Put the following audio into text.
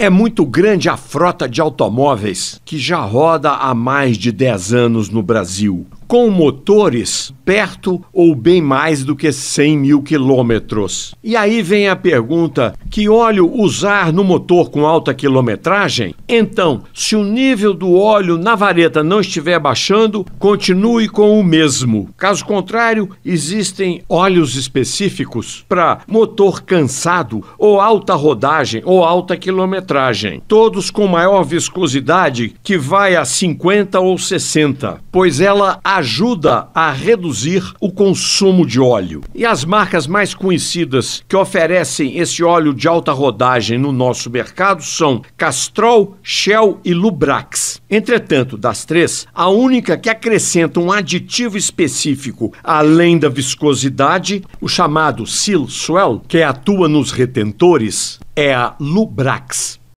É muito grande a frota de automóveis que já roda há mais de 10 anos no Brasil com motores perto ou bem mais do que 100 mil quilômetros. E aí vem a pergunta: que óleo usar no motor com alta quilometragem? Então, se o nível do óleo na vareta não estiver baixando, continue com o mesmo. Caso contrário, existem óleos específicos para motor cansado ou alta rodagem ou alta quilometragem, todos com maior viscosidade que vai a 50 ou 60, pois ela ajuda a reduzir o consumo de óleo. E as marcas mais conhecidas que oferecem esse óleo de alta rodagem no nosso mercado são Castrol, Shell e Lubrax. Entretanto, das três, a única que acrescenta um aditivo específico além da viscosidade, o chamado Seal Swell, que atua nos retentores, é a Lubrax.